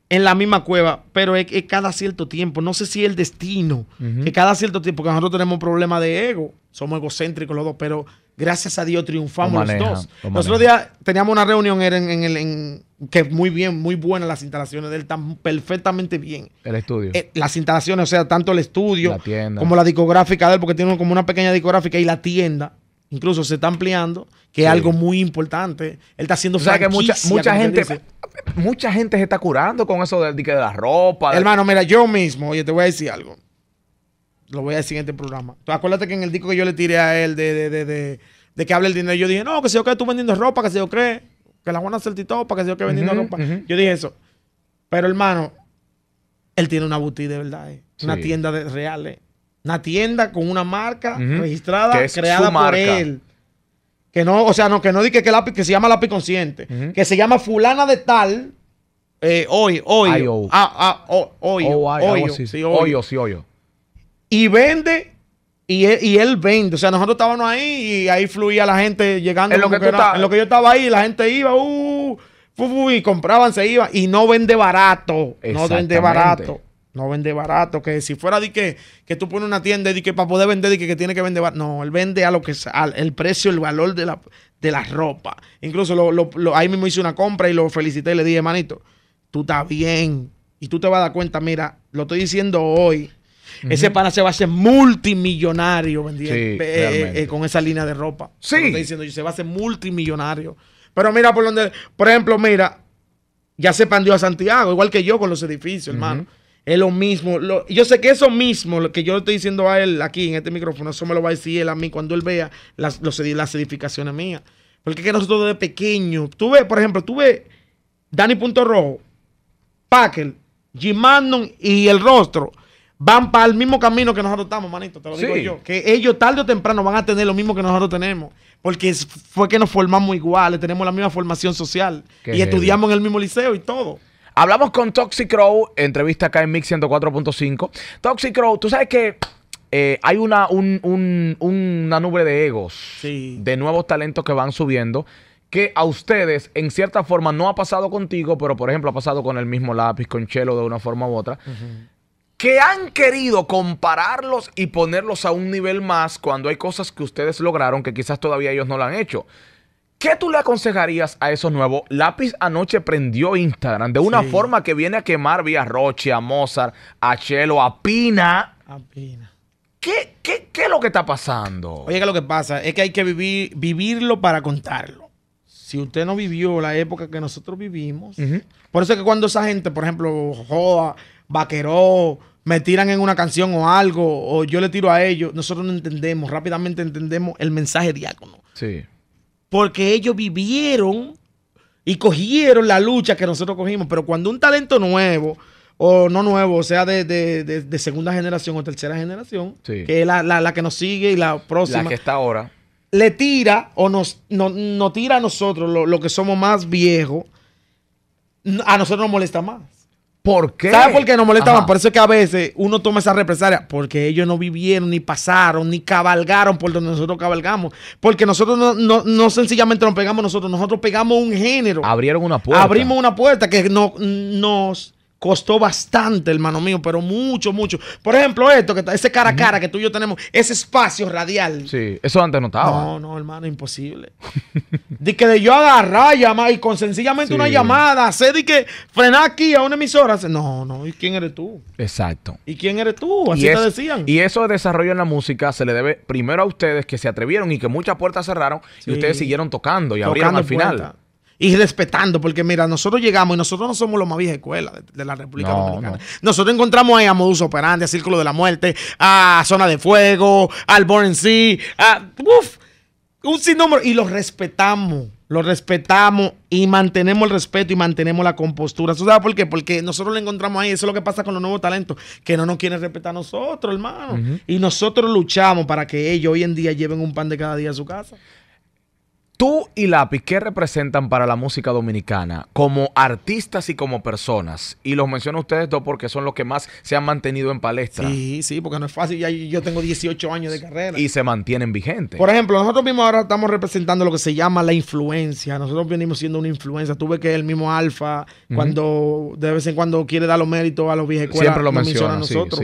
[SPEAKER 2] en la misma cueva, pero es, que cada cierto tiempo, no sé si el destino, que cada cierto tiempo, porque nosotros tenemos un problema de ego, somos egocéntricos los dos, pero Gracias a Dios triunfamos los dos. Nosotros teníamos una reunión en, el, que muy bien, muy buenas las instalaciones de él, están perfectamente bien.
[SPEAKER 1] El estudio. Eh,
[SPEAKER 2] las instalaciones, o sea, tanto el estudio
[SPEAKER 1] como la discográfica
[SPEAKER 2] de él, porque tiene como una pequeña discográfica y la tienda. Incluso se está ampliando, que es algo muy importante. Él está haciendo o sea, que mucha, gente
[SPEAKER 1] mucha gente se está curando con eso de, de la ropa. Hermano,
[SPEAKER 2] mira, yo mismo, oye, te voy a decir algo. Lo voy a decir en este programa. Tú acuérdate que en el disco que yo le tiré a él de, que hable el dinero, yo dije, no, que se yo que tú vendiendo ropa, que se yo cree, que la buena certitó, para que se yo que vendiendo ropa. Yo dije eso. Pero hermano, él tiene una boutique de verdad, eh. una tienda de reales. Una tienda con una marca registrada, creada por él. Que no, o sea, no, que no diga que, que, que se llama lápiz consciente. Que se llama fulana de tal. Eh, hoy, hoy. Ah, ah, hoy. Hoy, sí, hoy y vende e, y él, vende. O sea, nosotros estábamos ahí y ahí fluía la gente llegando. En lo, que, yo estaba ahí, la gente iba, uh, y compraban, se iba. Y no vende barato.
[SPEAKER 1] No vende barato.
[SPEAKER 2] No vende barato. Que si fuera de que, que tú pones una tienda y que para poder vender, de que, tiene que vender barato. No, él vende a lo que al, el precio, el valor de la, de ropa. Incluso ahí mismo hice una compra y lo felicité y le dije, manito, tú estás bien. Y tú te vas a dar cuenta, mira, lo estoy diciendo hoy ese pana se va a hacer multimillonario eh, eh, eh, con esa línea de ropa. Sí. se va a hacer multimillonario. Pero mira por donde, por ejemplo, mira, ya se pandió a Santiago, igual que yo con los edificios, hermano. Es lo mismo. yo sé que eso mismo, lo que yo le estoy diciendo a él aquí en este micrófono, eso me lo va a decir él a mí cuando él vea las, las edificaciones mías. Porque es que nosotros desde pequeño, tú ves, por ejemplo, tú ves Dani Punto Rojo, Packer, Jim Mannon y el rostro van para el mismo camino que nosotros estamos, manito, te lo digo yo. Que ellos tarde o temprano van a tener lo mismo que nosotros tenemos, porque fue que nos formamos
[SPEAKER 1] iguales, tenemos la misma formación social y estudiamos en el mismo liceo y todo. Hablamos con Toxic Crow, entrevista acá en Mix 104.5. Toxic Crow, tú sabes que eh, hay una, una nube de egos, de nuevos talentos que van subiendo que a ustedes, en cierta forma, no ha pasado contigo, pero por ejemplo ha pasado con el mismo lápiz, con Chelo de una forma u otra, que han querido compararlos y ponerlos a un nivel más cuando hay cosas que ustedes lograron que quizás todavía ellos no lo han hecho. ¿Qué tú le aconsejarías a esos nuevos? Lápiz anoche prendió Instagram de una forma que viene a quemar vía Roche, a Mozart, a Chelo, a Pina. A Pina. ¿Qué, qué, qué es lo que está pasando? Oye, que lo que pasa es que hay que vivir, vivirlo para contarlo.
[SPEAKER 2] Si usted no vivió la época que nosotros vivimos, por eso es que cuando esa gente, por ejemplo, Joa, Vaqueró, me tiran en una canción o algo, o yo le tiro a ellos, nosotros no entendemos, rápidamente entendemos el mensaje diácono. Sí. Porque ellos vivieron y cogieron la lucha que nosotros cogimos, pero cuando un talento nuevo, o no nuevo, o sea, de, segunda generación o tercera generación, que es la, que nos sigue y la próxima. La que está ahora. Le tira o nos no, tira a nosotros, lo, lo que somos más viejos, a nosotros nos molesta más.
[SPEAKER 1] ¿Por qué? ¿Sabes por qué nos molestaban? Por
[SPEAKER 2] eso es que a veces uno toma esa represalia. Porque ellos no vivieron, ni pasaron, ni cabalgaron por donde nosotros cabalgamos. Porque nosotros no, sencillamente nos pegamos nosotros, nosotros pegamos un género.
[SPEAKER 1] Abrieron una puerta. Abrimos
[SPEAKER 2] una puerta que no, nos costó bastante, hermano mío, pero mucho, mucho. Por ejemplo, esto, que ese cara a cara que tú y yo tenemos,
[SPEAKER 1] ese espacio radial. Sí, eso antes no estaba. No, no,
[SPEAKER 2] hermano, imposible. de que de yo agarrar, llamar y con sencillamente una llamada, hacer de que frenar aquí a una emisora. No,
[SPEAKER 1] no, ¿y quién eres tú? Exacto. ¿Y quién eres tú? Así te decían. Y eso de desarrollo en la música se le debe primero a ustedes que se atrevieron y que muchas puertas cerraron y ustedes siguieron tocando y abrieron al final
[SPEAKER 2] y respetando, porque mira, nosotros llegamos y nosotros no somos los más de escuela de, la República Dominicana. Nosotros encontramos ahí a Modus Operandi, a Círculo de la Muerte, a Zona de Fuego, al Born Sea, a uf, un sinnúmero, y los respetamos. Lo respetamos y mantenemos el respeto y mantenemos la compostura. ¿Tú sabes por qué? Porque nosotros lo encontramos ahí. Eso es lo que pasa con los nuevos talentos, que no nos quieren respetar a nosotros, hermano. Y nosotros
[SPEAKER 1] luchamos para que ellos hoy en día lleven un pan de cada día a su casa tú y Lápiz, ¿qué representan para la música dominicana como artistas y como personas? Y los menciono ustedes dos porque son los que más se han mantenido en palestra. Sí, sí, porque no es fácil. Ya yo tengo 18 años de carrera. Y se mantienen vigentes. Por
[SPEAKER 2] ejemplo, nosotros mismos ahora estamos representando lo que se llama la influencia. Nosotros venimos siendo una influencia. Tuve que el mismo Alfa, cuando de vez en cuando quiere dar los méritos a los viejos Siempre lo menciona, a nosotros.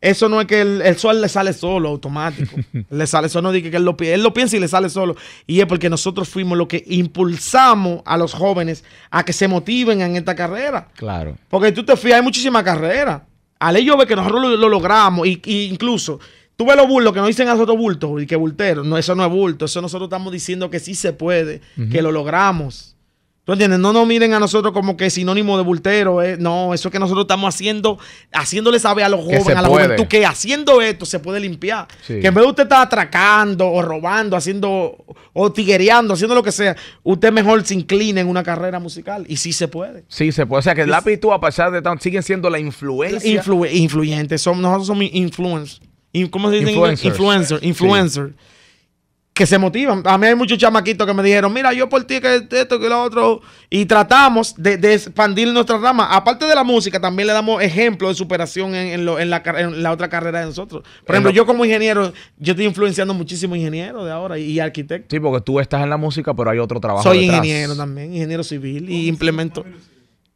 [SPEAKER 2] Eso no es que el, el sol le sale solo, automático. le sale solo, no es que él lo piense Él lo piensa y le sale solo. Y es porque nosotros fuimos los que impulsamos a los jóvenes a que se motiven en esta carrera. Claro. Porque tú te fijas, hay muchísimas carreras. Al ello ve que nosotros lo, logramos, y, incluso Tú ves los bultos que nos dicen a nosotros bultos y que bultero, No, eso no es bulto. Eso nosotros estamos diciendo que sí se puede, que lo logramos. ¿Tú entiendes? No nos miren a nosotros como que sinónimo de bultero. Eh. No, eso es que nosotros estamos haciendo, haciéndole saber a los jóvenes, a la juventud, que haciendo esto se puede limpiar. Que en vez de usted está atracando o robando, haciendo o tiguereando, haciendo lo que sea, usted mejor se inclina en una carrera musical. Y sí se puede.
[SPEAKER 1] Sí se puede. O sea que el lápiz tú, a pesar de tanto, siguen siendo la influencia.
[SPEAKER 2] influyente. nosotros somos influencers.
[SPEAKER 1] ¿Cómo se dice? Influencer. Influencer
[SPEAKER 2] que se motivan. A mí hay muchos chamaquitos que me dijeron, mira, yo por ti que esto, que lo otro. Y tratamos de, expandir nuestra rama. Aparte de la música, también le damos ejemplo de superación en, la, otra carrera de nosotros. Por ejemplo, yo como ingeniero, yo estoy influenciando muchísimo ingenieros de ahora y, arquitectos.
[SPEAKER 1] Sí, porque tú estás en la música, pero hay otro trabajo. Soy ingeniero
[SPEAKER 2] también, ingeniero civil, y implemento...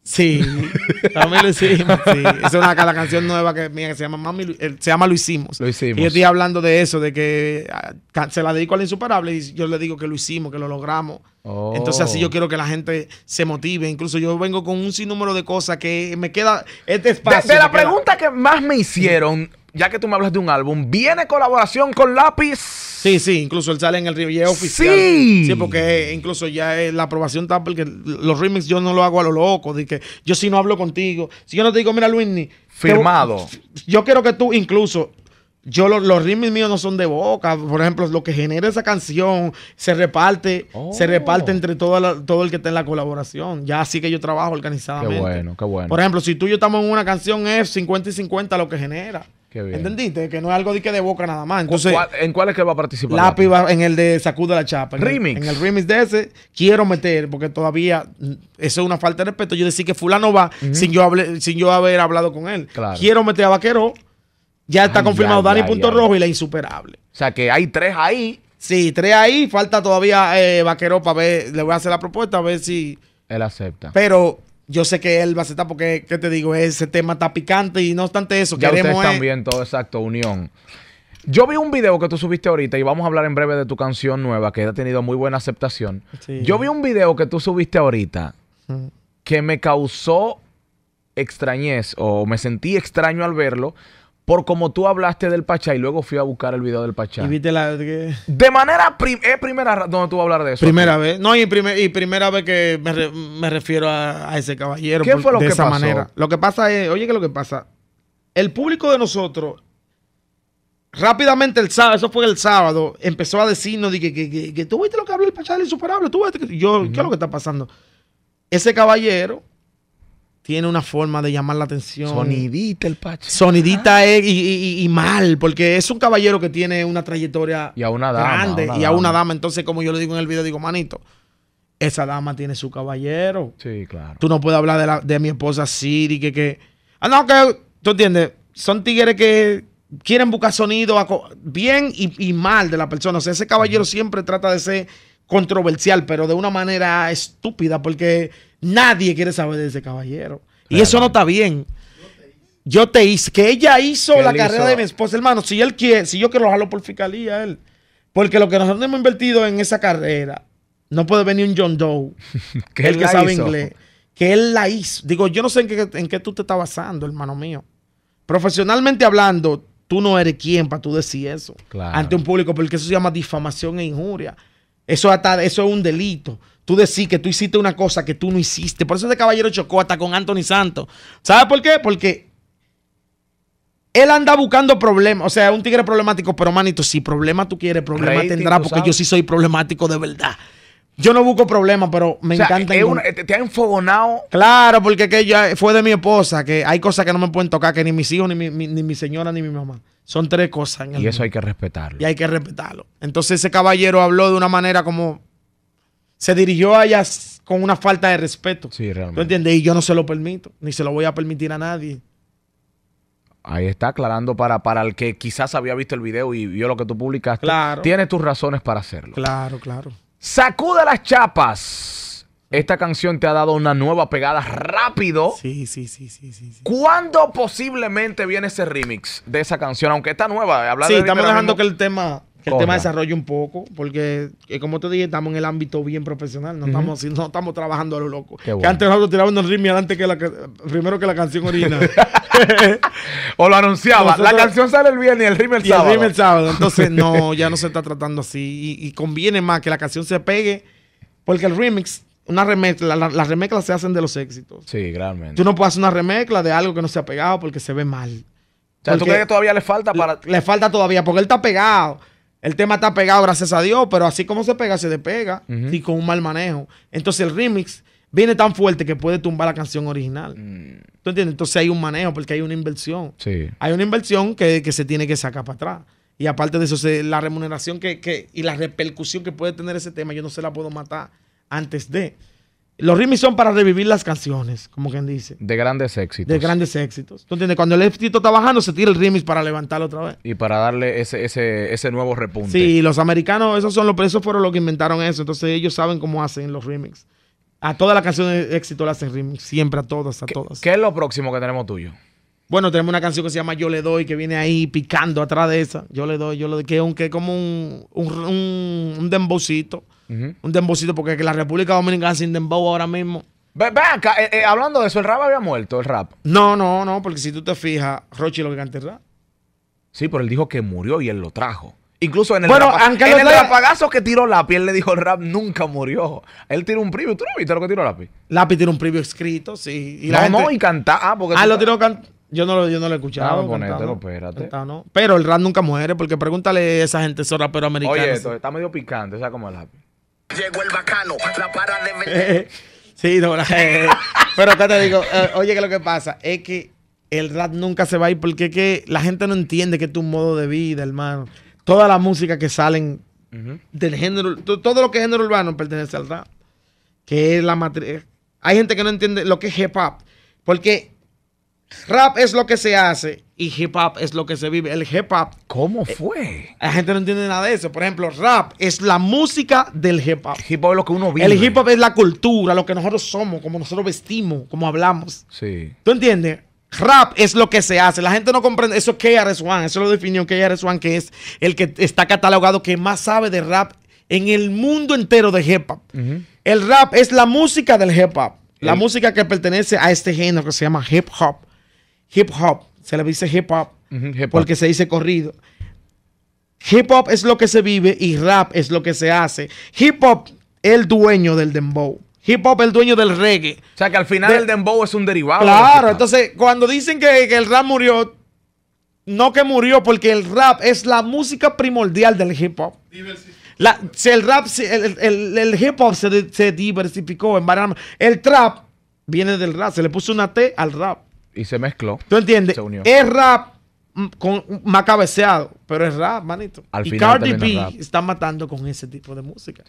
[SPEAKER 2] Sí, mí lo hicimos. Sí. es una, la canción nueva que mía que se llama eh, se llama Lo hicimos. Lo Y yo estoy hablando de eso, de que ah, se la dedico al insuperable y yo le digo que lo hicimos, que lo logramos.
[SPEAKER 1] Oh. Entonces así yo
[SPEAKER 2] quiero que la gente se motive. Incluso yo vengo con un sinnúmero de cosas que me queda
[SPEAKER 1] este espacio. De, la pregunta que más me hicieron ya que tú me hablas de un álbum, viene colaboración con Lápiz. Sí, sí, incluso él sale en el review oficial. Sí. porque eh, incluso ya
[SPEAKER 2] eh, la aprobación está, porque los remix yo no lo hago a lo loco, de que yo si no hablo contigo, si yo no te digo, mira ni... Firmado. yo quiero que tú incluso yo los ritmos míos no son de boca. Por ejemplo, lo que genera esa canción se reparte, se reparte oh. entre todo, todo el que está en la colaboración. Ya así que yo trabajo organizadamente. Qué bueno, qué bueno. Por ejemplo, si tú y yo estamos en una canción, es 50 y 50 lo que genera. ¿Entendiste? Que no es algo de que de boca nada más. Entonces, ¿En cuál es que va a participar? Lápiz en el de Sacuda la Chapa. En El, en el remix de ese quiero meter, porque todavía mm, eso es una falta de respeto. Yo decir que fulano va sin, yo sin yo haber hablado con él. Quiero meter a Vaquero. Ya está confirmado Dani Punto Rojo y la insuperable. O sea que hay tres ahí. Sí, tres ahí. Falta todavía eh, Vaquero para ver. Le voy a hacer la propuesta a ver si.
[SPEAKER 1] Él acepta.
[SPEAKER 2] Pero yo sé que él va a aceptar porque, ¿qué te digo? Ese tema está picante y no obstante eso,
[SPEAKER 1] ya Ustedes también, todo exacto, unión. Yo vi un video que tú subiste ahorita y vamos a hablar en breve de tu canción nueva que ha tenido muy buena aceptación. Yo vi un video que tú subiste ahorita que me causó extrañez o me sentí extraño al verlo por como tú hablaste del Pachá y luego fui a buscar el video del Pachá. Y viste la... De manera... es primera... donde tú vas a hablar de eso? Primera vez. No, y, y
[SPEAKER 2] primera vez que me, refiero a, ese caballero. ¿Qué fue lo que esa pasó? Lo que pasa es... Oye, ¿qué es lo que pasa? El público de nosotros... Rápidamente el sábado, eso fue el sábado, empezó a decirnos de que, tú viste lo que habló el Pachá del insuperable, tú viste, yo, ¿qué es lo que está pasando? Ese caballero tiene una forma de llamar la atención. Sonidita el pacho. Sonidita y, mal, porque es un caballero que tiene una trayectoria y a una grande y a una dama. Entonces, como yo le digo en el video, digo, manito, esa dama tiene su caballero. Sí, claro. Tú no puedes hablar de, mi esposa Siri, que, que... Ah, no, que tú entiendes, son tigres que quieren buscar sonido bien y, y, mal de la persona. O sea, ese caballero siempre trata de ser controversial, pero de una manera estúpida, porque Nadie quiere saber de ese caballero. Y eso no está bien. Yo te hice, que ella hizo la carrera de mi esposa, hermano. Si él quiere, si yo quiero jalo por fiscalía, él. Porque lo que nosotros hemos invertido en esa carrera, no puede venir un John Doe,
[SPEAKER 1] que él que sabe inglés,
[SPEAKER 2] que él la hizo. Digo, yo no sé en qué, en qué tú te estás basando, hermano mío. Profesionalmente hablando, tú no eres quien para tú decir eso ante un público, porque eso se llama difamación e injuria. Eso, hasta, eso es un delito tú decís que tú hiciste una cosa que tú no hiciste. Por eso ese caballero chocó hasta con Anthony Santos. ¿Sabes por qué? Porque él anda buscando problemas. O sea, un tigre problemático, pero manito, si problema tú quieres, problema tendrá, porque yo sí soy problemático de verdad. Yo no busco problemas, pero me encanta.
[SPEAKER 1] te ha enfogonado.
[SPEAKER 2] Claro, porque que ya fue de mi esposa, que hay cosas que no me pueden tocar, que ni mis hijos, ni mi, ni mi señora, ni mi mamá. Son tres cosas.
[SPEAKER 1] y eso hay que respetarlo.
[SPEAKER 2] Y hay que respetarlo. Entonces ese caballero habló de una manera como se dirigió a ella con una falta de
[SPEAKER 1] respeto. Sí, realmente. ¿Tú
[SPEAKER 2] entiendes? Y yo no se lo permito, ni se lo voy a permitir a nadie.
[SPEAKER 1] Ahí está aclarando para, para el que quizás había visto el video y vio lo que tú publicaste. Claro. Tiene tus razones para hacerlo. Claro, claro. Sacuda las chapas. Esta canción te ha dado una nueva pegada rápido. Sí, sí, sí, sí, sí. ¿Cuándo posiblemente viene ese remix de esa canción? Aunque está nueva. Hablar sí, estamos dejando que el
[SPEAKER 2] tema el tema desarrollo un poco, porque eh, como te dije, estamos en el ámbito bien profesional, no, estamos, no estamos trabajando a lo loco. Que antes nosotros tirábamos el ritmo Antes que la, primero que la canción original. o lo anunciaba. la canción
[SPEAKER 1] sale el viernes y el ritmo el y sábado. El ritmo el
[SPEAKER 2] sábado. Entonces, no, ya no se está tratando así. Y, conviene más que la canción se pegue, porque el remix una remezcla, las remezclas se hacen de los éxitos.
[SPEAKER 1] Sí, realmente. Tú
[SPEAKER 2] no puedes hacer una remezcla de algo que no se ha pegado porque se ve mal.
[SPEAKER 1] O ¿tú crees que todavía le falta para.?
[SPEAKER 2] le falta todavía, porque él está pegado. El tema está pegado, gracias a Dios, pero así como se pega, se despega. Y con un mal manejo. Entonces el remix viene tan fuerte que puede tumbar la canción original. Mm. ¿Tú entiendes? Entonces hay un manejo porque hay una inversión. Hay una inversión que, se tiene que sacar para atrás. Y aparte de eso, la remuneración que, y la repercusión que puede tener ese tema, yo no se la puedo matar antes de. Los remix son para revivir las canciones, como quien dice. De grandes éxitos. De grandes éxitos. ¿Tú Cuando el éxito está bajando, se tira el remix para levantarlo otra vez.
[SPEAKER 1] Y para darle ese, ese, ese nuevo repunte. Sí,
[SPEAKER 2] los americanos, esos, son los, esos fueron los que inventaron eso. Entonces ellos saben cómo hacen los remix. A todas las canciones de éxito las hacen remix. Siempre, a todas, a todas.
[SPEAKER 1] ¿Qué es lo próximo que tenemos tuyo?
[SPEAKER 2] Bueno, tenemos una canción que se llama Yo le doy, que viene ahí picando atrás de esa. Yo le doy, yo le doy, que es, como un, un, un, un dembocito un dembocito, porque la República Dominicana sin dembow ahora mismo. Eh, eh, hablando de eso, el rap había muerto, el rap. No, no, no, porque si tú te fijas, Rochi lo que canta el rap.
[SPEAKER 1] Sí, pero él dijo que murió y él lo trajo. Incluso en el, bueno, en el rapagazo que tiró Lapi, él le dijo el rap nunca murió. Él tiró un preview. ¿Tú no viste lo que tiró Lapi? Lapi tiró un preview escrito, sí. no, no, y cantaba. Ah, porque ah lo tiró
[SPEAKER 2] Yo no lo, yo no lo este, espérate. Pero el rap nunca muere, porque pregúntale a esa gente, esos raperos americanos. Oye, esto está medio picante, o sea, como el rap
[SPEAKER 1] Llegó el bacano, la para de eh,
[SPEAKER 2] Sí, no, eh, Pero pero te digo, eh, oye, que lo que pasa es que el rap nunca se va a ir porque que la gente no entiende que es tu modo de vida, hermano. Toda la música que salen del género, todo lo que es género urbano pertenece al rap. Que es la matriz. Hay gente que no entiende lo que es hip hop. Porque Rap es lo que se hace y hip hop es lo que se vive. El hip hop. ¿Cómo eh, fue? la gente no entiende nada de eso. Por ejemplo, rap es la música del hip hop. hip hop es lo que uno vive. El hip hop es la cultura, lo que nosotros somos, como nosotros vestimos, como hablamos. Sí. ¿Tú entiendes? Rap es lo que se hace. La gente no comprende. Eso es KRS-One. Eso lo definió KRS-One, que es el que está catalogado que más sabe de rap en el mundo entero de hip hop. El rap es la música del hip hop. La música que pertenece a este género que se llama hip hop hip hop, se le dice hip hop, porque se dice corrido. Hip hop es lo que se vive y rap es lo que se hace. Hip hop el dueño del dembow.
[SPEAKER 1] Hip hop el dueño del reggae. O sea que al final el dembow es un derivado. Claro,
[SPEAKER 2] entonces cuando dicen que, el rap murió, no que murió, porque el rap es la música primordial del hip hop. el rap, el, el, hip hop se, diversificó en varias. El trap viene del rap, se le puso una T al rap. Y se mezcló. ¿Tú entiendes? Es rap mm, más cabeceado, pero es rap, manito.
[SPEAKER 1] y Cardi B
[SPEAKER 2] está matando con ese tipo de música.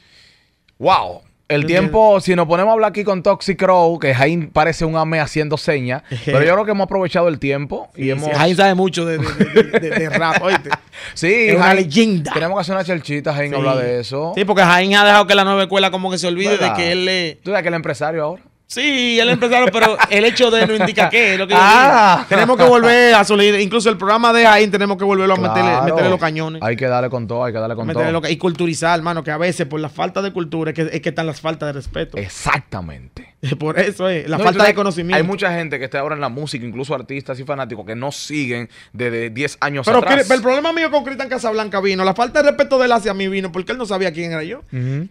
[SPEAKER 1] Wow. El tiempo, si nos ponemos a hablar aquí con Toxic Crow, que Jaime parece un ame haciendo señas, pero yo creo que hemos aprovechado el tiempo y hemos... sabe mucho de,
[SPEAKER 2] rap, oíste.
[SPEAKER 1] Sí, es una leyenda. Tenemos que hacer una chelchita, Jaime habla de eso. Sí, porque Jaime ha dejado que la nueva escuela como que se olvide de que él le... ¿Tú sabes que el empresario ahora? Sí, él empezaron, pero el hecho de no indica qué. lo que ah. Tenemos que volver a salir Incluso el
[SPEAKER 2] programa de ahí tenemos que volverlo a meterle, los cañones.
[SPEAKER 1] Hay que darle con todo, hay que darle con todo. y
[SPEAKER 2] culturizar, hermano, que a veces por la falta de cultura es que, es que están las faltas de respeto.
[SPEAKER 1] Exactamente. Por eso es, la falta de conocimiento. Hay mucha gente que está ahora en la música, incluso artistas y fanáticos, que no siguen desde 10 años pero, atrás. Pero el
[SPEAKER 2] problema mío con Cristian Casablanca vino, la falta de respeto de él hacia mí vino, porque él no sabía quién era yo.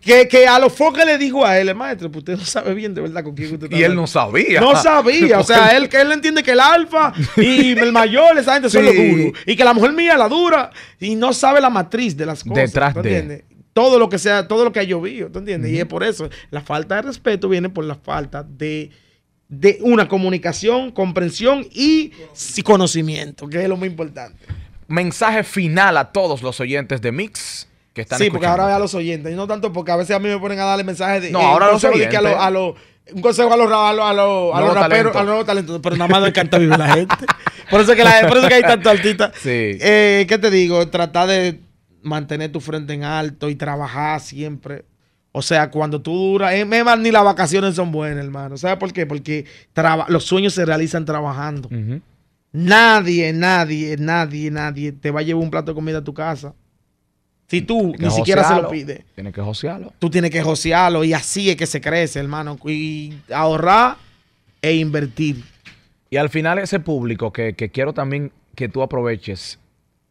[SPEAKER 2] que, que, a los Que le dijo a él, eh, maestro, pues usted no sabe bien de verdad con quién y él no sabía. No sabía. o sea, él, él entiende que el alfa y el mayor, esa gente son los duros. Y que la mujer mía la dura y no sabe la matriz de las cosas. Detrás de todo lo que sea, todo lo que ha llovido, ¿tú entiendes? Y es por eso, la falta de respeto viene por la falta de, una comunicación, comprensión y conocimiento. que es lo más importante.
[SPEAKER 1] Mensaje final a todos los oyentes de Mix que están Sí, porque ahora
[SPEAKER 2] a los oyentes, y no tanto porque a veces a mí me ponen a darle mensajes de... No, eh, ahora los oyentes. a los un consejo a los, a a los, raperos, a los nuevos talentos, pero nada más no
[SPEAKER 1] encanta vivir la
[SPEAKER 2] gente. Por eso que, que hay tanto artistas. Eh, ¿Qué te digo? Trata de mantener tu frente en alto y trabajar siempre. O sea, cuando tú duras, es más, ni las vacaciones son buenas, hermano. ¿Sabes por qué? Porque los sueños se realizan trabajando. Nadie, nadie, nadie, nadie te va a llevar un plato de comida a tu casa. Si tú ni siquiera se lo pides.
[SPEAKER 1] Tienes que josearlo.
[SPEAKER 2] Tú tienes que josearlo y así es que se crece,
[SPEAKER 1] hermano. Y ahorrar e invertir. Y al final ese público que, quiero también que tú aproveches,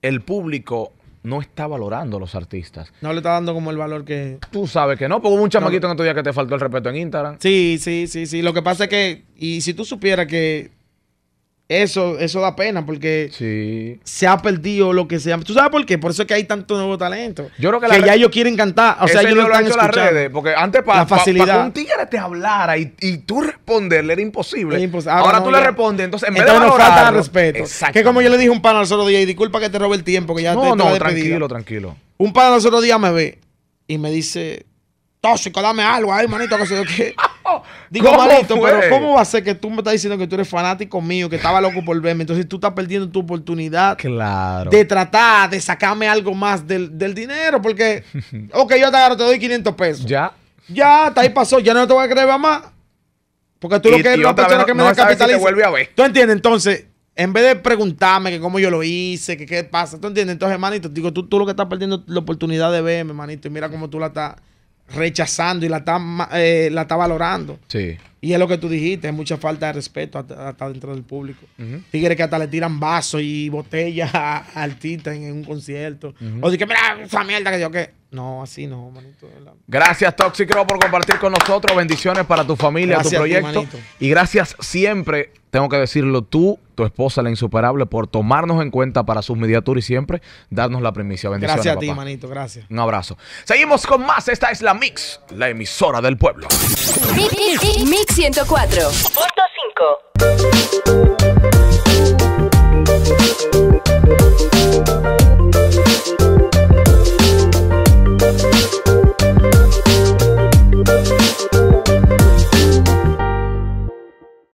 [SPEAKER 1] el público no está valorando a los artistas. No le está dando como el valor que. Tú sabes que no, porque hubo un chamaquito en otro día que te faltó el respeto en Instagram. Sí, sí, sí, sí. Lo que pasa es que, y si tú supieras que
[SPEAKER 2] eso, eso da pena porque se ha perdido lo que se llama. ¿Tú sabes por qué? Por eso es que hay tanto nuevo
[SPEAKER 1] talento. Yo que, ya ellos quieren
[SPEAKER 2] cantar. O sea, ellos no lo han las redes. Porque
[SPEAKER 1] antes para que un tigre te hablara y, tú responderle era imposible. Ahora, tú le respondes. Entonces, en vez falta respeto. Que como
[SPEAKER 2] yo le dije un pan al solo día, y disculpa que te robe el tiempo, que ya no, te, No, tranquilo, tranquilo. Un pan al solo día me ve y me dice, tóxico, dame algo ahí, manito, que se qué. Digo, ¿Cómo pero ¿cómo va a ser que tú me estás diciendo que tú eres fanático mío, que estaba loco por verme? Entonces tú estás perdiendo tu oportunidad
[SPEAKER 1] claro. de
[SPEAKER 2] tratar de sacarme algo más del, dinero, porque, ok, yo te agarro, te doy 500 pesos. Ya. Ya, hasta ahí pasó, ya no te voy a creer más. Porque tú lo que es una persona que me no capitalizar Si vuelve a ver. ¿Tú entiendes? Entonces, en vez de preguntarme que cómo yo lo hice, que qué pasa, ¿tú entiendes? Entonces, hermanito, digo, tú, tú lo que estás perdiendo la oportunidad de verme, manito. y mira cómo tú la estás rechazando y la está, eh, la está valorando. Sí. Y es lo que tú dijiste, es mucha falta de respeto hasta, dentro del público. Uh que hasta le tiran vasos y botellas a, en, un concierto. O sea, que mira esa mierda que yo que... No, así no, manito.
[SPEAKER 1] Gracias, Toxicro, por compartir con nosotros. Bendiciones para tu familia, tu proyecto. y gracias siempre, tengo que decirlo, tú, tu esposa, la insuperable, por tomarnos en cuenta para sus mediaturas y siempre darnos la primicia. Bendiciones. Gracias a ti, manito, gracias. Un abrazo. Seguimos con más. Esta es la Mix, la emisora del pueblo. mix. 104.5